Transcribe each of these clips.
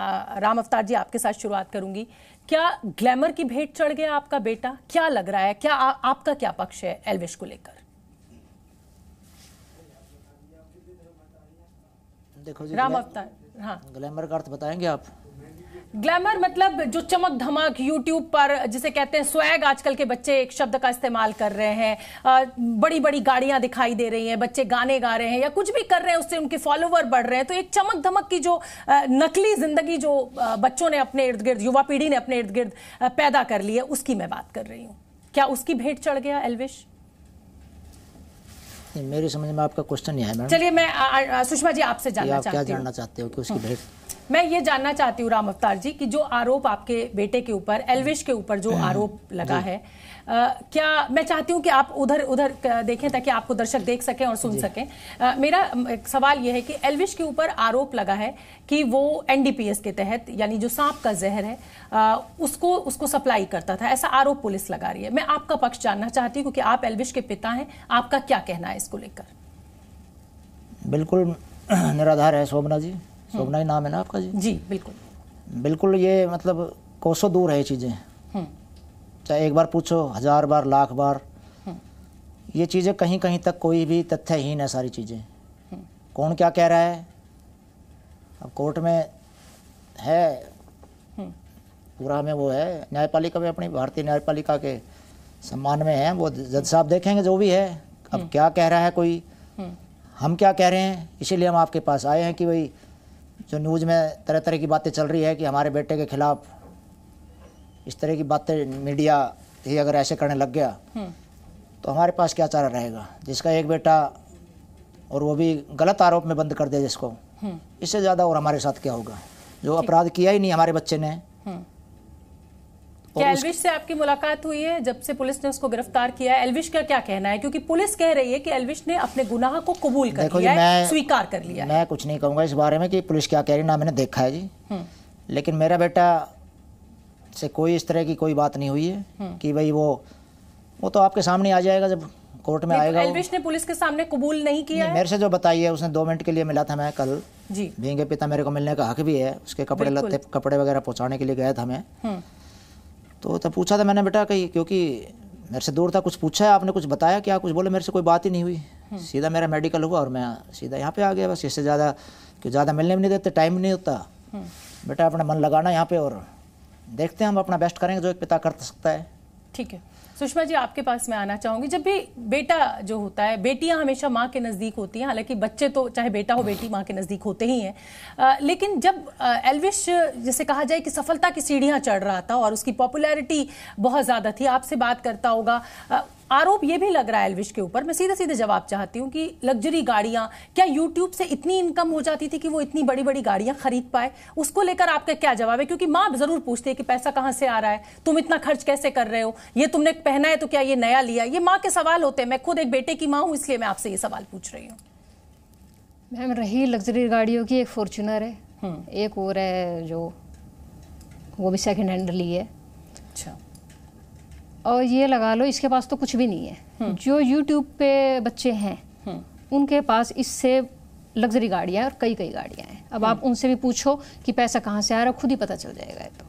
राम अवतार जी आपके साथ शुरुआत करूंगी क्या ग्लैमर की भेंट चढ़ गया आपका बेटा क्या लग रहा है क्या आ, आपका क्या पक्ष है एलविश को लेकर देखो जी राम अवतार हाँ ग्लैमर का अर्थ बताएंगे आप ग्लैमर मतलब जो चमक धमक यूट्यूब पर जिसे कहते हैं स्वैग आजकल के बच्चे एक शब्द का इस्तेमाल कर रहे हैं बड़ी बड़ी गाड़ियां दिखाई दे रही हैं बच्चे गाने गा रहे हैं या कुछ भी कर रहे हैं उससे उनके फॉलोवर बढ़ रहे हैं तो एक चमक धमक की जो नकली जिंदगी जो बच्चों ने अपने इर्द गिर्द युवा पीढ़ी ने अपने इर्द गिर्द पैदा कर ली है उसकी मैं बात कर रही हूँ क्या उसकी भेंट चढ़ गया एलविश मेरी समझ में आपका क्वेश्चन नहीं है चलिए मैं सुषमा जी आपसे जानना चाहती हूँ क्या जानना चाहते हो कि उसकी हाँ। भेंट मैं ये जानना चाहती हूँ राम अवतार जी कि जो आरोप आपके बेटे के ऊपर एलविश के ऊपर जो हम्म। आरोप लगा है आ, क्या मैं चाहती हूँ कि आप उधर उधर देखें ताकि आपको दर्शक देख सकें और सुन सकें आ, मेरा सवाल यह है कि एलविश के ऊपर आरोप लगा है कि वो एनडीपीएस के तहत यानी जो सांप का जहर है आ, उसको उसको सप्लाई करता था ऐसा आरोप पुलिस लगा रही है मैं आपका पक्ष जानना चाहती हूँ क्योंकि आप एलविश के पिता हैं आपका क्या कहना है इसको लेकर बिल्कुल निराधार है शोभना जी शोभना नाम है ना आपका जी जी बिल्कुल बिल्कुल ये मतलब कोसों दूर है ये चीज़ें हम्म। चाहे एक बार पूछो हजार बार लाख बार हम्म। ये चीज़ें कहीं कहीं तक कोई भी तथ्यहीन है सारी चीज़ें हम्म। कौन क्या कह रहा है अब कोर्ट में है पूरा में वो है न्यायपालिका में अपनी भारतीय न्यायपालिका के सम्मान में है वो जज साहब देखेंगे जो भी है अब क्या कह रहा है कोई हम क्या कह रहे हैं इसीलिए हम आपके पास आए हैं कि भाई जो न्यूज़ में तरह तरह की बातें चल रही है कि हमारे बेटे के खिलाफ इस तरह की बातें मीडिया ही अगर ऐसे करने लग गया हम्म। तो हमारे पास क्या चारा रहेगा जिसका एक बेटा और वो भी गलत आरोप में बंद कर दे जिसको हम्म। इससे ज़्यादा और हमारे साथ क्या होगा जो अपराध किया ही नहीं हमारे बच्चे ने हम्म। क्या एलविश से आपकी मुलाकात हुई है जब से पुलिस ने उसको गिरफ्तार किया है एलविश का क्या कहना है क्योंकि पुलिस कह रही है कि एलविश ने अपने गुनाह को कबूल कर लिया है स्वीकार कर लिया मैं कुछ नहीं कहूंगा इस बारे में कि पुलिस क्या कह रही ना मैंने देखा है जी हम्म। लेकिन मेरा बेटा से कोई इस तरह की कोई बात नहीं हुई है हम्म। कि भाई वो वो तो आपके सामने आ जाएगा जब कोर्ट में तो आएगा एलविश ने पुलिस के सामने कबूल नहीं किया मेरे से जो बताई है उसने दो मिनट के लिए मिला था मैं कल जी भेंगे पिता मेरे को मिलने का हक भी है उसके कपड़े लते कपड़े वगैरह पहुँचाने के लिए गया था मैं हम्म। तो तब पूछा था मैंने बेटा कहीं क्योंकि मेरे से दूर था कुछ पूछा है आपने कुछ बताया क्या कुछ बोले मेरे से कोई बात ही नहीं हुई हम्म। सीधा मेरा मेडिकल हुआ और मैं सीधा यहाँ पे आ गया बस इससे ज़्यादा कि ज़्यादा मिलने भी नहीं देते टाइम नहीं होता हम्म। बेटा अपना मन लगाना यहाँ पे और देखते हैं हम अपना बेस्ट करेंगे जो एक पिता कर सकता है ठीक है सुषमा जी आपके पास मैं आना चाहूंगी जब भी बेटा जो होता है बेटियां हमेशा माँ के नज़दीक होती हैं हालांकि बच्चे तो चाहे बेटा हो बेटी माँ के नज़दीक होते ही हैं लेकिन जब एलविश जैसे कहा जाए कि सफलता की सीढ़ियाँ चढ़ रहा था और उसकी पॉपुलैरिटी बहुत ज़्यादा थी आपसे बात करता होगा आरोप ये भी लग रहा है एलविश के ऊपर मैं सीधे सीधे जवाब चाहती हूँ कि लग्जरी गाड़ियां क्या यूट्यूब से इतनी इनकम हो जाती थी कि वो इतनी बड़ी बड़ी गाड़ियां खरीद पाए उसको लेकर आपका क्या जवाब है क्योंकि माँ जरूर पूछती है कि पैसा कहाँ से आ रहा है तुम इतना खर्च कैसे कर रहे हो ये तुमने पहना है तो क्या ये नया लिया ये माँ के सवाल होते हैं मैं खुद एक बेटे की माँ हूँ इसलिए मैं आपसे ये सवाल पूछ रही हूँ मैम रही लग्जरी गाड़ियों की एक फॉर्चुनर है हम्म। एक और है जो वो भी सेकेंड हैंड ली है अच्छा और ये लगा लो इसके पास तो कुछ भी नहीं है हम्म। जो यूट्यूब पे बच्चे हैं हम्म। उनके पास इससे लग्जरी गाड़ियाँ और कई कई गाड़ियाँ हैं अब हम्म। आप उनसे भी पूछो कि पैसा कहाँ से आ रहा खुद ही पता चल जाएगा तो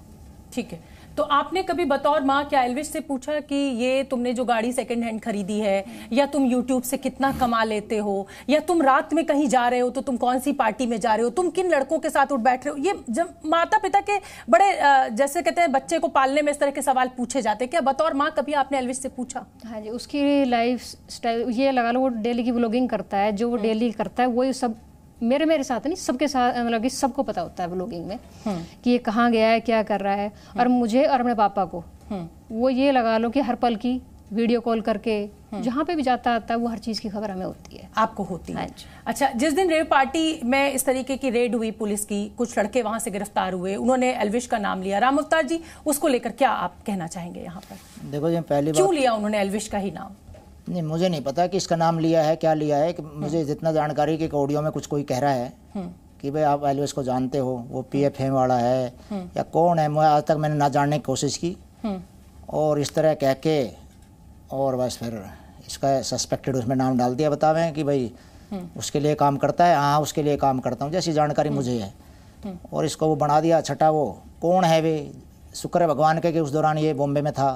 ठीक है तो आपने कभी बतौर माँ क्या एलविश से पूछा कि ये तुमने जो गाड़ी सेकेंड हैंड खरीदी है या तुम यूट्यूब से कितना कमा लेते हो या तुम रात में कहीं जा रहे हो तो तुम कौन सी पार्टी में जा रहे हो तुम किन लड़कों के साथ उठ बैठ रहे हो ये जब माता पिता के बड़े जैसे कहते हैं बच्चे को पालने में इस तरह के सवाल पूछे जाते हैं क्या बतौर माँ कभी आपने एलविश से पूछा हाँ जी उसकी लाइफ स्टाइल ये लगा लो वो डेली की ब्लॉगिंग करता है जो वो डेली हम्म। करता है वही सब मेरे मेरे साथ नहीं सबके साथ मतलब कि सबको पता होता है ब्लॉगिंग में हम्म। कि ये कहाँ गया है क्या कर रहा है हम्म। और मुझे और अपने पापा को हम्म। वो ये लगा लो कि हर पल की वीडियो कॉल करके जहाँ पे भी जाता आता है वो हर चीज़ की खबर हमें होती है आपको होती है हाँ अच्छा जिस दिन रेव पार्टी में इस तरीके की रेड हुई पुलिस की कुछ लड़के वहाँ से गिरफ्तार हुए उन्होंने एलविश का नाम लिया राम अवतार जी उसको लेकर क्या आप कहना चाहेंगे यहाँ पर देखो जी पहले क्यों लिया उन्होंने एलविश का ही नाम नहीं मुझे नहीं पता कि इसका नाम लिया है क्या लिया है कि मुझे हम्म। जितना जानकारी कि ऑडियो में कुछ कोई कह रहा है हम्म। कि भाई आप एलवेस को जानते हो वो पी एफ एम वाला है हम्म। या कौन है मैं आज तक मैंने ना जानने की कोशिश की और इस तरह कह के और बस फिर इसका सस्पेक्टेड उसमें नाम डाल दिया बतावें कि भाई उसके लिए काम करता है हाँ उसके लिए काम करता हूँ जैसी जानकारी मुझे है और इसको वो बना दिया छठा वो कौन है वे शुक्र भगवान के कि उस दौरान ये बॉम्बे में था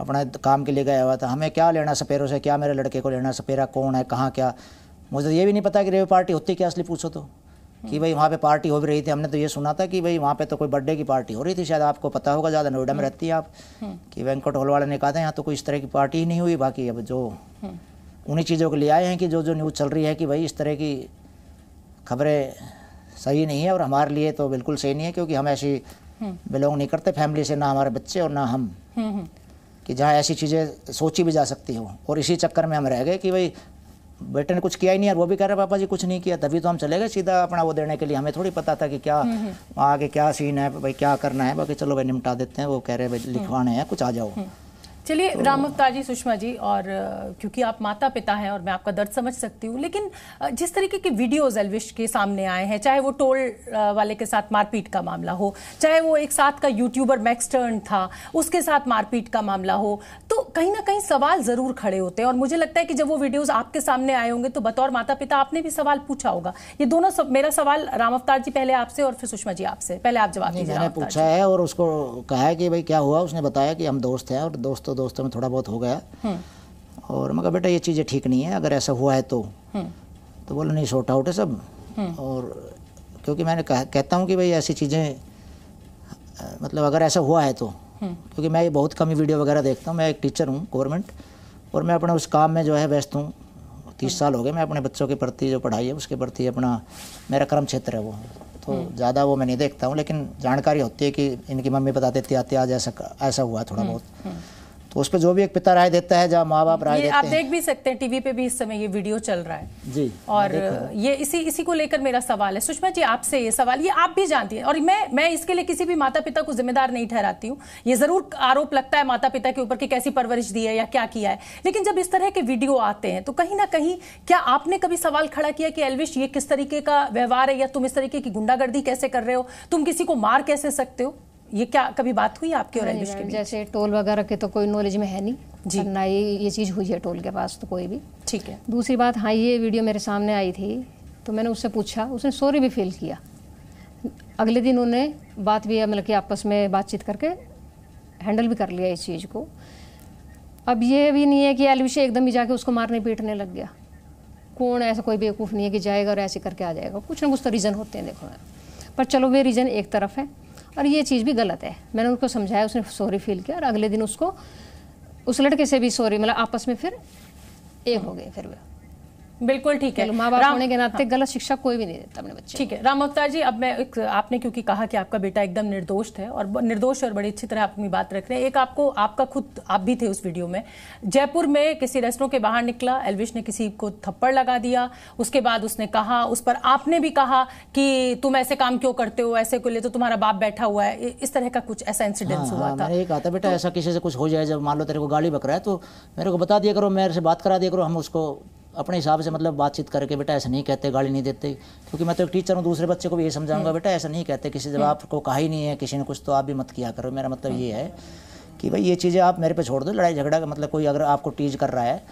अपना काम के लिए गया हुआ था हमें क्या लेना सपेरों से क्या मेरे लड़के को लेना सपेरा कौन है कहाँ क्या मुझे तो ये भी नहीं पता कि रेवे पार्टी होती क्या असली पूछो तो कि भाई वहाँ पे पार्टी हो भी रही थी हमने तो ये सुना था कि भाई वहाँ पे तो कोई बर्थडे की पार्टी हो रही थी शायद आपको पता होगा ज़्यादा नोएडा में हम्म। रहती है आप हम्म। कि वेंकट होल वाले ने कहा था यहाँ तो कोई इस तरह की पार्टी ही नहीं हुई बाकी अब जो हम्म। उन्हीं चीज़ों के लिए आए हैं कि जो जो न्यूज़ चल रही है कि भाई इस तरह की खबरें सही नहीं है और हमारे लिए तो बिल्कुल सही नहीं है क्योंकि हम ऐसी बिलोंग नहीं करते फैमिली से ना हमारे बच्चे और ना हम कि जहाँ ऐसी चीज़ें सोची भी जा सकती हो और इसी चक्कर में हम रह गए कि भाई बेटे ने कुछ किया ही नहीं यार वो भी कह रहे पापा जी कुछ नहीं किया तभी तो हम चले गए सीधा अपना वो देने के लिए हमें थोड़ी पता था कि क्या हम्म, हम्म। आगे क्या सीन है भाई क्या करना है बाकी चलो भाई निपटा देते हैं वो कह रहे भाई हम्म। लिखवाने हैं कुछ आ जाओ चलिए तो- राम अवतार जी सुषमा जी और क्योंकि आप माता पिता हैं और मैं आपका दर्द समझ सकती हूँ लेकिन जिस तरीके के वीडियोज एलविश के सामने आए हैं चाहे वो टोल वाले के साथ मारपीट का मामला हो चाहे वो एक साथ का यूट्यूबर मैक्सटर्न था उसके साथ मारपीट का मामला हो तो कहीं ना कहीं सवाल जरूर खड़े होते हैं और मुझे लगता है कि जब वो वीडियोज आपके सामने आए होंगे तो बतौर माता पिता आपने भी सवाल पूछा होगा ये दोनों सब, मेरा सवाल राम अवतार जी पहले आपसे और फिर सुषमा जी आपसे पहले आप जवाब दीजिए पूछा है और उसको कहा है कि भाई क्या हुआ उसने बताया कि हम दोस्त हैं और दोस्तों तो दोस्तों में थोड़ा बहुत हो गया हम्म। और मैं कहा बेटा ये चीज़ें ठीक नहीं है अगर ऐसा हुआ है तो हम्म। तो बोला नहीं शॉर्ट आउट है सब हम्म। और क्योंकि मैंने कह, कहता हूँ कि भाई ऐसी चीज़ें मतलब अगर ऐसा हुआ है तो क्योंकि मैं ये बहुत कमी वीडियो वगैरह देखता हूँ मैं एक टीचर हूँ गवर्नमेंट और मैं अपने उस काम में जो है व्यस्त हूँ तीस साल हो गए मैं अपने बच्चों के प्रति जो पढ़ाई है उसके प्रति अपना मेरा कर्म क्षेत्र है वो तो ज़्यादा वो मैं नहीं देखता हूँ लेकिन जानकारी होती है कि इनकी मम्मी बताते थे आते आज ऐसा ऐसा हुआ थोड़ा बहुत तो उस पर जो भी एक पिता राय देता है जहाँ माँ बाप राय देते आप हैं। देख भी सकते हैं टीवी पे भी इस समय ये वीडियो चल रहा है जी हाँ, और ये इसी इसी को लेकर मेरा सवाल है सुषमा जी आपसे ये सवाल ये आप भी जानती हैं और मैं मैं इसके लिए किसी भी माता पिता को जिम्मेदार नहीं ठहराती हूँ ये जरूर आरोप लगता है माता पिता के ऊपर की कैसी परवरिश दी है या क्या किया है लेकिन जब इस तरह के वीडियो आते हैं तो कहीं ना कहीं क्या आपने कभी सवाल खड़ा किया कि एलविश ये किस तरीके का व्यवहार है या तुम इस तरीके की गुंडागर्दी कैसे कर रहे हो तुम किसी को मार कैसे सकते हो ये क्या कभी बात हुई आपके और एल्विश के बीच जैसे टोल वगैरह के तो कोई नॉलेज में है नहीं जी ना ये ये चीज़ हुई है टोल के पास तो कोई भी ठीक है दूसरी बात हाँ ये वीडियो मेरे सामने आई थी तो मैंने उससे पूछा उसने सॉरी भी फील किया अगले दिन उन्होंने बात भी मतलब कि आपस में बातचीत करके हैंडल भी कर लिया इस चीज़ को अब ये भी नहीं है कि एलविश एकदम ही जाके उसको मारने पीटने लग गया कौन ऐसा कोई बेवकूफ़ नहीं है कि जाएगा और ऐसे करके आ जाएगा कुछ ना कुछ तो रीज़न होते हैं देखो पर चलो वे रीज़न एक तरफ है और ये चीज़ भी गलत है मैंने उनको समझाया उसने सॉरी फील किया और अगले दिन उसको उस लड़के से भी सॉरी मतलब आपस में फिर एक हो गए फिर वो बिल्कुल ठीक है माँ बाप होने के नाते हाँ। गलत शिक्षा कोई भी नहीं देता अपने बच्चे ठीक है राम अवतार जी अब मैं एक आपने क्योंकि कहा कि आपका बेटा एकदम निर्दोष है और निर्दोष और बड़ी अच्छी तरह अपनी बात रख रहे हैं एक आपको आपका खुद आप भी थे उस वीडियो में जयपुर में किसी रेस्टोरों के बाहर निकला एलविश ने किसी को थप्पड़ लगा दिया उसके बाद उसने कहा उस पर आपने भी कहा कि तुम ऐसे काम क्यों करते हो ऐसे को ले तो तुम्हारा बाप बैठा हुआ है इस तरह का कुछ ऐसा इंसिडेंस हाँ, हुआ हाँ, था ये कहा बेटा तो ऐसा किसी से कुछ हो जाए जब मान लो तेरे को गाली बकरा है तो मेरे को बता दिया करो मेरे से बात करा दिया करो हम उसको अपने हिसाब से मतलब बातचीत करके बेटा ऐसा नहीं कहते गाली नहीं देते क्योंकि मैं तो एक टीचर हूँ दूसरे बच्चे को भी ये समझाऊंगा बेटा ऐसा नहीं कहते किसी जब हम्म। आपको कहा ही नहीं है किसी ने कुछ तो आप भी मत किया करो मेरा मतलब हाँ। ये है कि भाई ये चीज़ें आप मेरे पे छोड़ दो लड़ाई झगड़ा का मतलब कोई अगर आपको टीज कर रहा है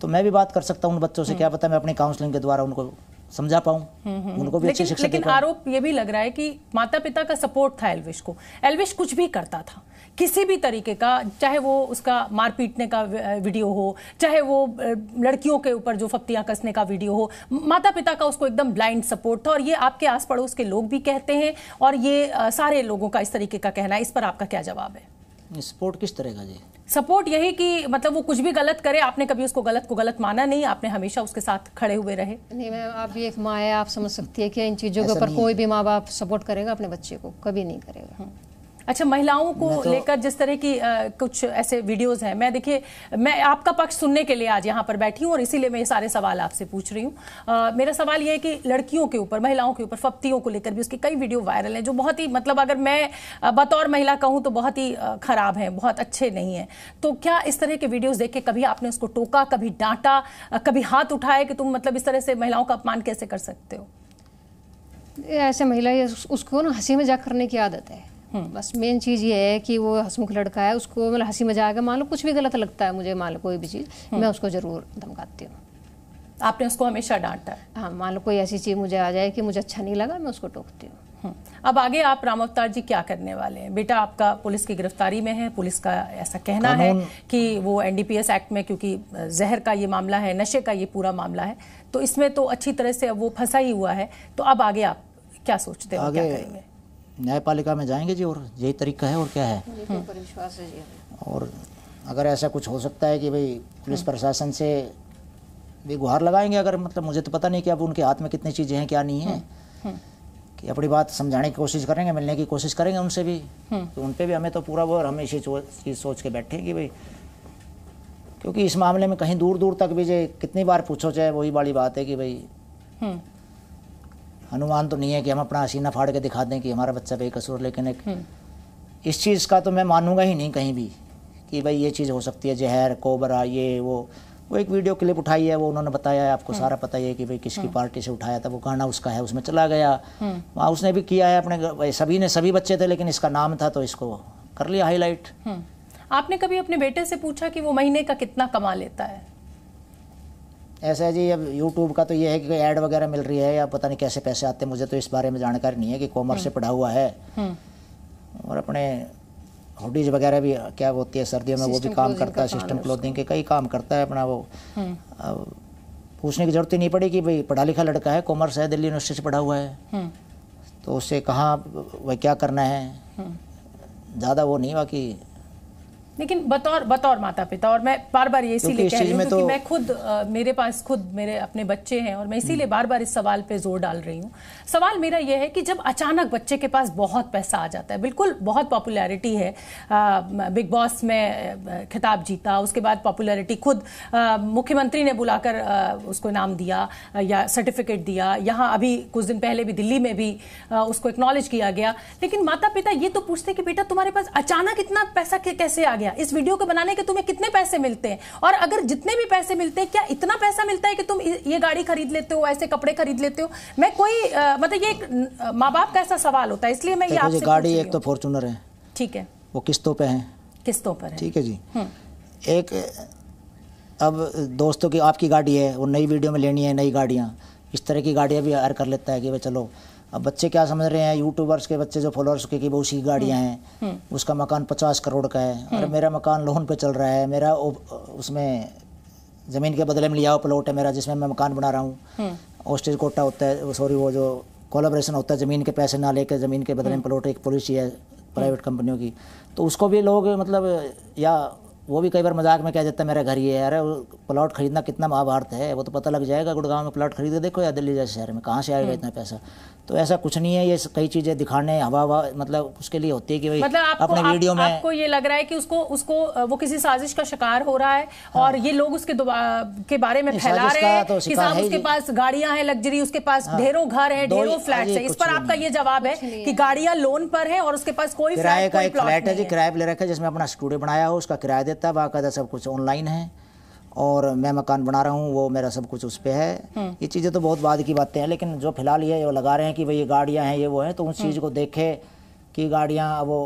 तो मैं भी बात कर सकता हूँ उन बच्चों से हम्म। क्या पता मैं अपनी काउंसलिंग के द्वारा उनको समझा पाऊँ हम्म, उनको भी लेकिन आरोप ये भी लग रहा है कि माता पिता का सपोर्ट था एलविश को एलविश कुछ भी करता था किसी भी तरीके का चाहे वो उसका मार पीटने का वीडियो हो चाहे वो लड़कियों के ऊपर जो फप्तियां कसने का वीडियो हो माता पिता का उसको एकदम ब्लाइंड सपोर्ट था और ये आपके आस पड़ोस के लोग भी कहते हैं और ये सारे लोगों का इस तरीके का कहना है इस पर आपका क्या जवाब है सपोर्ट किस तरह का जी सपोर्ट यही कि मतलब वो कुछ भी गलत करे आपने कभी उसको गलत को गलत माना नहीं आपने हमेशा उसके साथ खड़े हुए रहे नहीं मैं आप भी एक माँ है आप समझ सकती है कि इन चीज़ों के ऊपर कोई भी माँ बाप सपोर्ट करेगा अपने बच्चे को कभी नहीं करेगा हम्म। अच्छा महिलाओं को तो, लेकर जिस तरह की आ, कुछ ऐसे वीडियोस हैं मैं देखिए मैं आपका पक्ष सुनने के लिए आज यहाँ पर बैठी हूँ और इसीलिए मैं ये सारे सवाल आपसे पूछ रही हूँ मेरा सवाल ये है कि लड़कियों के ऊपर महिलाओं के ऊपर फप्तियों को लेकर भी उसकी कई वीडियो वायरल हैं जो बहुत ही मतलब अगर मैं बतौर महिला कहूँ तो बहुत ही खराब है बहुत अच्छे नहीं है तो क्या इस तरह के वीडियोज देख के कभी आपने उसको टोका कभी डांटा कभी हाथ उठाया कि तुम मतलब इस तरह से महिलाओं का अपमान कैसे कर सकते हो ऐसे महिला उसको ना हंसी मजाक करने की आदत है हम्म, बस मेन चीज़ ये है कि वो हंसमुख लड़का है उसको मतलब हंसी मजाक है मान लो कुछ भी गलत लगता है मुझे मान लो कोई भी चीज़ हम्म। मैं उसको ज़रूर धमकाती हूँ आपने उसको हमेशा डांटा है हाँ मान लो कोई ऐसी चीज़ मुझे आ जाए कि मुझे अच्छा नहीं लगा मैं उसको टोकती हूँ हम्म, अब आगे आप राम अवतार जी क्या करने वाले हैं बेटा आपका पुलिस की गिरफ्तारी में है पुलिस का ऐसा कहना है कि वो एनडीपीएस एक्ट में क्योंकि जहर का ये मामला है नशे का ये पूरा मामला है तो इसमें तो अच्छी तरह से अब वो फंसा ही हुआ है तो अब आगे आप क्या सोचते हो क्या करेंगे न्यायपालिका में जाएंगे जी और यही तरीका है और क्या है और अगर ऐसा कुछ हो सकता है कि भाई पुलिस प्रशासन से भी गुहार लगाएंगे अगर मतलब मुझे तो पता नहीं कि अब उनके हाथ में कितनी चीज़ें हैं क्या नहीं है हम्म, हम्म। कि अपनी बात समझाने की कोशिश करेंगे मिलने की कोशिश करेंगे उनसे भी हम्म। तो उन पर भी हमें तो पूरा वो हमें इसी चीज़ सोच के बैठे कि भाई क्योंकि इस मामले में कहीं दूर दूर तक भी जे कितनी बार पूछो चाहे वही वाली बात है कि भाई अनुमान तो नहीं है कि हम अपना हसीना फाड़ के दिखा दें कि हमारा बच्चा बेकसूर लेकिन एक हम्म। इस चीज़ का तो मैं मानूंगा ही नहीं कहीं भी कि भाई ये चीज़ हो सकती है जहर कोबरा ये वो वो एक वीडियो क्लिप उठाई है वो उन्होंने बताया है आपको हम्म। सारा पता ही है कि भाई किसकी हम्म। पार्टी से उठाया था वो गाना उसका है उसमें चला गया वहाँ उसने भी किया है अपने सभी ने सभी बच्चे थे लेकिन इसका नाम था तो इसको कर लिया हाईलाइट आपने कभी अपने बेटे से पूछा कि वो महीने का कितना कमा लेता है ऐसा है जी अब यूट्यूब का तो ये है कि ऐड वगैरह मिल रही है या पता नहीं कैसे पैसे आते हैं मुझे तो इस बारे में जानकारी नहीं है कि कॉमर्स से हम्म। पढ़ा हुआ है हम्म। और अपने हुडीज वगैरह भी क्या होती है सर्दियों में वो भी काम करता है सिस्टम क्लोथिंग के कई काम करता है अपना वो हम्म। पूछने की जरूरत ही नहीं पड़ी कि भाई पढ़ा लिखा लड़का है कॉमर्स है दिल्ली यूनिवर्सिटी से पढ़ा हुआ है तो उससे कहाँ वह क्या करना है ज़्यादा वो नहीं बाकी लेकिन बतौर बतौर माता पिता और मैं बार बार ये इसीलिए कह रही हूँ तो मैं खुद मेरे पास खुद मेरे अपने बच्चे हैं और मैं इसीलिए हम्म। बार बार इस सवाल पे जोर डाल रही हूँ सवाल मेरा यह है कि जब अचानक बच्चे के पास बहुत पैसा आ जाता है बिल्कुल बहुत पॉपुलैरिटी है बिग बॉस में खिताब जीता उसके बाद पॉपुलैरिटी खुद मुख्यमंत्री ने बुलाकर उसको नाम दिया या सर्टिफिकेट दिया यहाँ अभी कुछ दिन पहले भी दिल्ली में भी उसको एक्नॉलेज किया गया लेकिन माता पिता ये तो पूछते कि बेटा तुम्हारे पास अचानक इतना पैसा कैसे आ गया नया इस वीडियो को बनाने के तुम्हें कितने पैसे मिलते हैं और अगर जितने भी पैसे मिलते हैं क्या इतना पैसा मिलता है कि तुम ये गाड़ी खरीद लेते हो ऐसे कपड़े खरीद लेते हो मैं कोई आ, मतलब ये माँ बाप का ऐसा सवाल होता है इसलिए मैं ये आपसे गाड़ी एक तो फॉर्चुनर है ठीक है वो किस्तों पर है किस्तों पर ठीक है जी हम्म। एक अब दोस्तों की आपकी गाड़ी है वो नई वीडियो में लेनी है नई गाड़ियाँ इस तरह की गाड़ियाँ भी हर कर लेता है कि भाई चलो अब बच्चे क्या समझ रहे हैं यूट्यूबर्स के बच्चे जो फॉलोअर्स के की बहुत सी गाड़ियाँ हम्म, हैं हम्म। उसका मकान पचास करोड़ का है और हम्म। मेरा मकान लोन पे चल रहा है मेरा उसमें ज़मीन के बदले में लिया हुआ प्लॉट है मेरा जिसमें मैं मकान बना रहा हूँ होस्टेज कोटा होता है सॉरी वो जो कोलाब्रेशन होता है ज़मीन के पैसे ना लेकर ज़मीन के बदले में प्लॉट एक पॉलिसी है प्राइवेट कंपनियों की तो उसको भी लोग मतलब या वो भी कई बार मजाक में कह देता है मेरा घर ही है अरे प्लॉट खरीदना कितना महाभारत है वो तो पता लग जाएगा गुड़गांव में प्लॉट खरीदे देखो या दिल्ली जैसे शहर में कहाँ से आएगा इतना पैसा तो ऐसा कुछ नहीं है ये कई चीज़ें दिखाने हवा हवा मतलब उसके लिए होती है कि भाई मतलब आपको, अपने आप, वीडियो में आपको ये लग रहा है कि उसको उसको वो किसी साजिश का शिकार हो रहा है हाँ। और ये लोग उसके के बारे में फैला रहे हैं तो कि साहब उसके पास गाड़ियां हैं लग्जरी उसके पास हाँ। ढेरों घर है ढेरों फ्लैट है इस पर आपका ये जवाब है की गाड़ियां लोन पर है और उसके पास कोई किराए का एक फ्लैट है जी किराया ले रखा है जिसमें अपना स्टूडियो बनाया हो उसका किराया देता है बाकायदा सब कुछ ऑनलाइन है और मैं मकान बना रहा हूँ वो मेरा सब कुछ उस पर है हम्म। ये चीज़ें तो बहुत बाद की बातें हैं लेकिन जो फिलहाल ये वो लगा रहे हैं कि भाई ये गाड़ियाँ हैं ये वो हैं तो उस चीज़ हम्म। को देखे कि गाड़ियाँ वो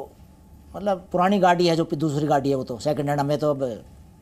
मतलब पुरानी गाड़ी है जो दूसरी गाड़ी है वो तो सेकेंड हैंड हमें तो अब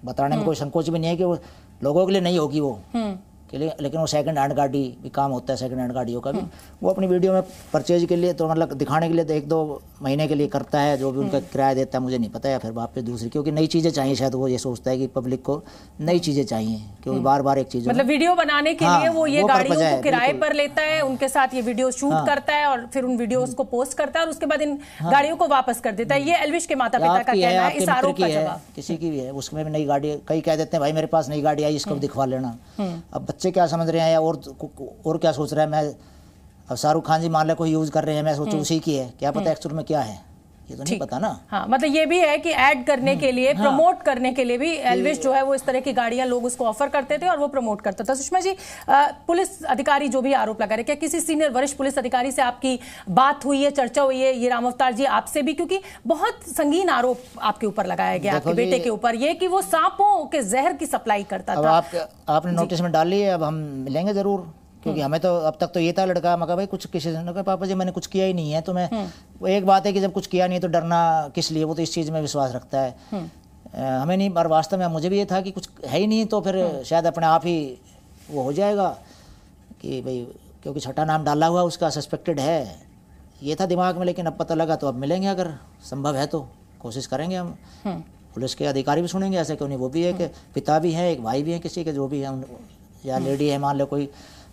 बताने में हम्म। कोई संकोच भी नहीं है कि वो लोगों के लिए नहीं होगी वो के लिए लेकिन वो सेकंड हैंड गाड़ी भी काम होता है सेकंड हैंड गाड़ियों का भी वो अपनी वीडियो में परचेज के लिए तो मतलब दिखाने के लिए तो एक दो महीने के लिए करता है जो भी उनका हम्म। किराया देता है मुझे नहीं पता या फिर वापस दूसरी क्योंकि नई चीज़ें चाहिए शायद वो ये सोचता है कि पब्लिक को नई चीज़ें चाहिए क्योंकि हम्म। बार बार एक चीज़ मतलब वीडियो बनाने के हाँ, लिए वो ये गाड़ियों को किराए पर लेता है उनके साथ ये वीडियो शूट हाँ, करता है और फिर उन वीडियो हम्म। को पोस्ट करता है और उसके बाद इन हाँ। गाड़ियों को वापस कर देता है ये एलविश के माता पिता का कहना है इस आरोप का जवाब किसी की भी है उसमें भी नई गाड़ी कई कह देते हैं भाई मेरे पास नई गाड़ी आई इसको दिखवा लेना अब बच्चे क्या समझ रहे हैं या और क्या सोच रहे हैं मैं अब शाहरुख खान जी मान लिया कोई यूज कर रहे हैं मैं सोचू हम्म। उसी की है क्या पता एक्चुअल हम्म। में क्या है ये तो नहीं पता ना हाँ मतलब ये भी है कि ऐड करने हम्म। के लिए हाँ, प्रमोट करने के लिए भी एलविस जो है वो इस तरह की गाड़ियां लोग उसको ऑफर करते थे और वो प्रमोट करता था सुषमा जी आ, पुलिस अधिकारी जो भी आरोप लगा रहे क्या किसी सीनियर वरिष्ठ पुलिस अधिकारी से आपकी बात हुई है चर्चा हुई है ये राम अवतार जी आपसे भी क्योंकि बहुत संगीन आरोप आपके ऊपर लगाया गया आपके बेटे के ऊपर ये की वो सांपों के जहर की सप्लाई करता था आपने नोटिस में डाल डाली अब हम मिलेंगे जरूर क्योंकि हम्म। हमें तो अब तक तो ये था लड़का मगर भाई कुछ किसी ने पापा जी मैंने कुछ किया ही नहीं है तो मैं हम्म। एक बात है कि जब कुछ किया नहीं है तो डरना किस लिए वो तो इस चीज़ में विश्वास रखता है हम्म। हमें नहीं और वास्तव में मुझे भी ये था कि कुछ है ही नहीं तो फिर शायद अपने आप ही वो हो जाएगा कि भाई क्योंकि छठा नाम डाला हुआ उसका सस्पेक्टेड है ये था दिमाग में लेकिन अब पता लगा तो अब मिलेंगे अगर संभव है तो कोशिश करेंगे हम पुलिस के अधिकारी भी सुनेंगे ऐसे क्यों नहीं वो भी है कि पिता भी हैं एक भाई भी हैं किसी के जो भी हैं या लेडी है मान लो कोई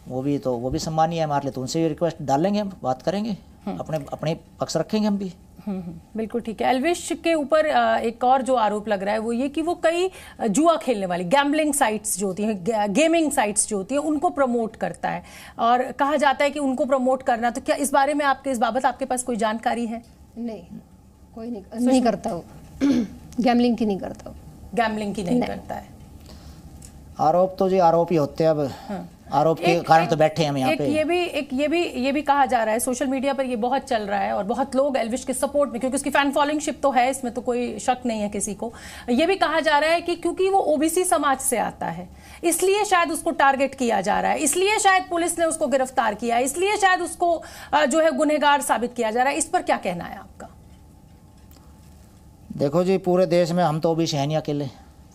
वो भी तो वो भी सम्मानीय है हमारे लिए तो उनसे भी रिक्वेस्ट डालेंगे हम बात करेंगे हम्म। अपने अपने पक्ष रखेंगे हम भी हम्म, हम्म, बिल्कुल ठीक है एलविश के ऊपर एक और जो आरोप लग रहा है वो ये कि वो कई जुआ खेलने वाली गैम्बलिंग साइट्स जो होती हैं गेमिंग साइट्स जो होती हैं उनको प्रमोट करता है और कहा जाता है कि उनको प्रमोट करना तो क्या इस बारे में आपके इस बाबत आपके पास कोई जानकारी है नहीं कोई नहीं, नहीं करता वो गैम्बलिंग की नहीं करता गैम्बलिंग की नहीं, नहीं करता है आरोप तो जी आरोप ही होते हैं अब हाँ। आरोप के कारण तो बैठे हम यहाँ पे ये भी एक ये भी ये भी कहा जा रहा है सोशल मीडिया पर ये बहुत चल रहा है और बहुत लोग एलविश के सपोर्ट में क्योंकि उसकी फैन फॉलोइंगशिप तो है इसमें तो कोई शक नहीं है किसी को ये भी कहा जा रहा है कि क्योंकि वो ओबीसी समाज से आता है इसलिए शायद उसको टारगेट किया जा रहा है इसलिए शायद पुलिस ने उसको गिरफ्तार किया इसलिए शायद उसको जो है गुनहगार साबित किया जा रहा है इस पर क्या कहना है आपका देखो जी पूरे देश में हम तो ओबीसी हैं अकेले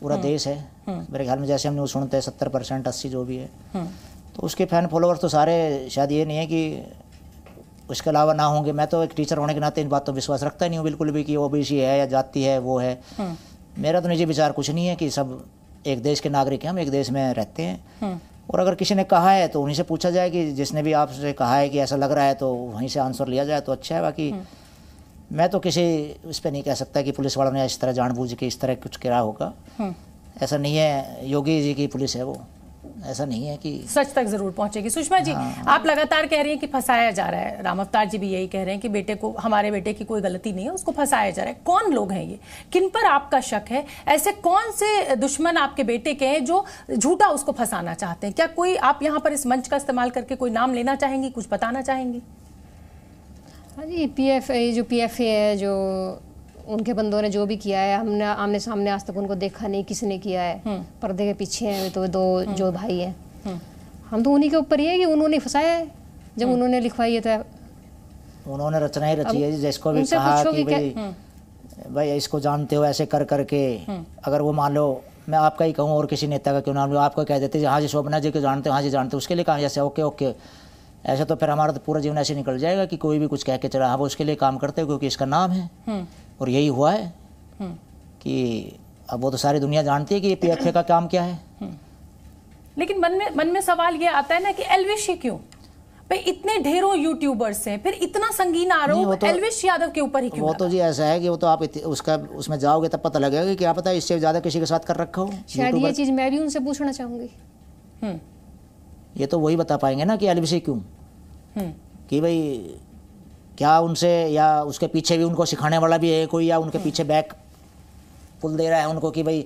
पूरा हम्म। देश है मेरे ख्याल में जैसे हम न्यूज़ सुनते हैं सत्तर परसेंट अस्सी जो भी है हम्म। तो उसके फैन फॉलोअर्स तो सारे शायद ये नहीं है कि उसके अलावा ना होंगे मैं तो एक टीचर होने के नाते इन बात तो विश्वास रखता नहीं हूँ बिल्कुल भी कि ओ बी सी है या जाति है वो है हम्म। मेरा तो निजी विचार कुछ नहीं है कि सब एक देश के नागरिक हैं हम एक देश में रहते हैं हम्म। और अगर किसी ने कहा है तो उन्हीं से पूछा जाए कि जिसने भी आपसे कहा है कि ऐसा लग रहा है तो वहीं से आंसर लिया जाए तो अच्छा है बाकी मैं तो किसी उस पर नहीं कह सकता कि पुलिस वालों ने इस तरह जानबूझ के इस तरह कुछ किराया होगा ऐसा नहीं है योगी जी की पुलिस है वो ऐसा नहीं है कि सच तक जरूर पहुंचेगी सुषमा जी हाँ। आप लगातार कह रही हैं कि फंसाया जा रहा है राम अवतार जी भी यही कह रहे हैं कि बेटे को हमारे बेटे की कोई गलती नहीं है उसको फंसाया जा रहा है कौन लोग हैं ये किन पर आपका शक है ऐसे कौन से दुश्मन आपके बेटे के हैं जो झूठा उसको फंसाना चाहते हैं क्या कोई आप यहाँ पर इस मंच का इस्तेमाल करके कोई नाम लेना चाहेंगी कुछ बताना चाहेंगी हाँ जी पी एफ जो पी एफ ए है जो उनके बंदों ने जो भी किया है हमने आमने सामने आज तक उनको देखा नहीं किसी ने किया है हम्म। पर्दे के पीछे हैं तो दो हम्म। जो भाई हैं हम्म। हम तो उन्हीं के ऊपर ही है कि उन्होंने फंसाया है जब उन्होंने लिखवाई है तो उन्होंने रचना ही रची है जिसको भी कहा कि भाई भाई इसको जानते हो ऐसे कर करके अगर वो मान लो मैं आपका ही कहूँ और किसी नेता का क्यों नाम आपको कह देते हाँ जी शोभना जी को जानते हो हाँ जी जानते हो उसके लिए कहा जैसे ओके ओके ऐसा तो फिर हमारा तो पूरा जीवन ऐसे निकल जाएगा कि कोई भी कुछ कह के चला हाँ वो उसके लिए काम करते हो क्योंकि इसका नाम है और यही हुआ है हम्म। कि अब वो तो सारी दुनिया जानती है कि पीएफए का काम क्या है हम्म। लेकिन मन में मन में सवाल ये आता है ना कि एलविशी क्यों भाई इतने ढेरों यूट्यूबर्स हैं फिर इतना संगीन आरोप तो, एलविश यादव के ऊपर ही क्यों वो तो जी ऐसा है कि वो तो आप उसका उसमें जाओगे तब पता लगेगा कि क्या पता इससे ज्यादा किसी के साथ कर रखा हो शायद ये चीज मैं भी उनसे पूछना चाहूंगी हम्म। ये तो वही बता पाएंगे ना कि एलविश क्यों कि भाई क्या उनसे या उसके पीछे भी उनको सिखाने वाला भी है कोई या उनके पीछे बैक पुल दे रहा है उनको कि भाई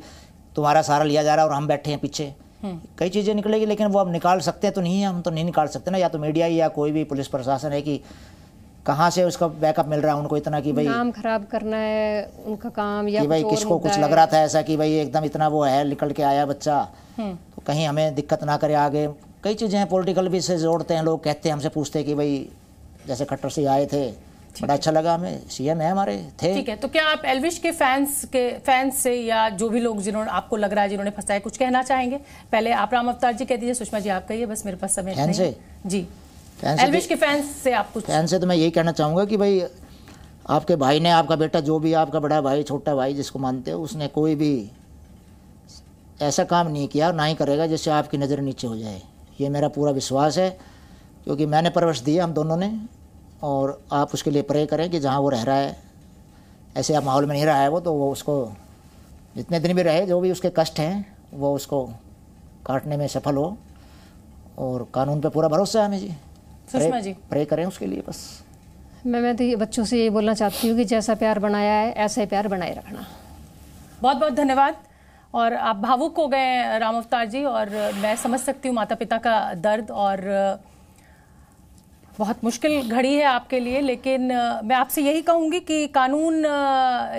तुम्हारा सहारा लिया जा रहा है और हम बैठे हैं पीछे हम्म। कई चीज़ें निकलेगी लेकिन वो अब निकाल सकते हैं तो नहीं है हम तो नहीं निकाल सकते ना या तो मीडिया या कोई भी पुलिस प्रशासन है कि कहाँ से उसका बैकअप मिल रहा है उनको इतना कि भाई नाम खराब करना है उनका काम या कि भाई किसको कुछ लग रहा था ऐसा कि भाई एकदम इतना वो है निकल के आया बच्चा हम्म। तो कहीं हमें दिक्कत ना करे आगे कई चीज़ें हैं पोलिटिकल भी से जोड़ते हैं लोग कहते हैं हमसे पूछते हैं कि भाई जैसे खट्टर सिंह आए थे बड़ा अच्छा लगा हमें सीएम है हमारे थे ठीक है तो क्या आप एलविश के फैंस के फैंस से या जो भी लोग जिन्होंने आपको लग रहा है जिन्होंने फंसाया कुछ कहना चाहेंगे पहले आप राम अवतार जी कह दीजिए सुषमा जी आप कहिए बस मेरे पास समय फैन से जी एलविश तो- के फैंस से आप कुछ फैन से तो मैं यही कहना चाहूंगा कि भाई आपके भाई ने आपका बेटा जो भी आपका बड़ा भाई छोटा भाई जिसको मानते हो उसने कोई भी ऐसा काम नहीं किया ना ही करेगा जिससे आपकी नज़र नीचे हो जाए ये मेरा पूरा विश्वास है क्योंकि मैंने परवरिश दी हम दोनों ने और आप उसके लिए प्रे करें कि जहाँ वो रह रहा है ऐसे आप माहौल में नहीं रहा है वो तो वो उसको जितने दिन भी रहे जो भी उसके कष्ट हैं वो उसको काटने में सफल हो और कानून पे पूरा भरोसा है हमें जी प्रे, जी प्रे करें उसके लिए बस मैं मैं तो ये बच्चों से ये बोलना चाहती हूँ कि जैसा प्यार बनाया है ऐसा ही प्यार बनाए रखना बहुत बहुत धन्यवाद और आप भावुक हो गए राम अवतार जी और मैं समझ सकती हूँ माता पिता का दर्द और बहुत मुश्किल घड़ी है आपके लिए लेकिन मैं आपसे यही कहूंगी कि कानून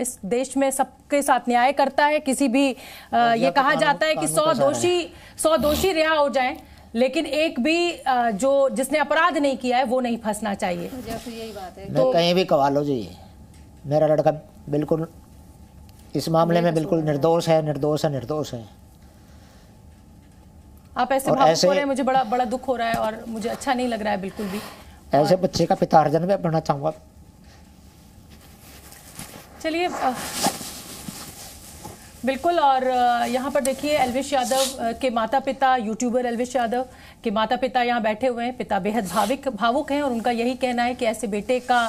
इस देश में सबके साथ न्याय करता है किसी भी ये तो कहा जाता है कि सौ दोषी सौ दोषी रिहा हो जाएं लेकिन एक भी जो जिसने अपराध नहीं किया है वो नहीं फंसना चाहिए यही बात है तो कहीं भी हो जी मेरा लड़का बिल्कुल इस मामले में बिल्कुल निर्दोष है निर्दोष है निर्दोष है आप ऐसे भावुक हो रहे हैं मुझे बड़ा बड़ा दुख हो रहा है और मुझे अच्छा नहीं लग रहा है बिल्कुल भी ऐसे बच्चे का पिता हर्जन मैं बनना चाहूंगा चलिए बिल्कुल और यहाँ पर देखिए एलविश यादव के माता पिता यूट्यूबर एलविश यादव के माता पिता यहाँ बैठे हुए हैं पिता बेहद भाविक भावुक हैं और उनका यही कहना है कि ऐसे बेटे का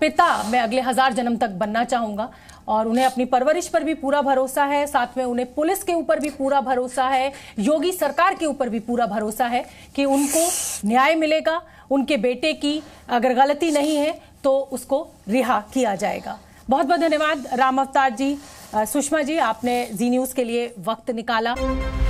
पिता मैं अगले हजार जन्म तक बनना चाहूँगा और उन्हें अपनी परवरिश पर भी पूरा भरोसा है साथ में उन्हें पुलिस के ऊपर भी पूरा भरोसा है योगी सरकार के ऊपर भी पूरा भरोसा है कि उनको न्याय मिलेगा उनके बेटे की अगर गलती नहीं है तो उसको रिहा किया जाएगा बहुत बहुत धन्यवाद राम अवतार जी सुषमा जी आपने जी न्यूज़ के लिए वक्त निकाला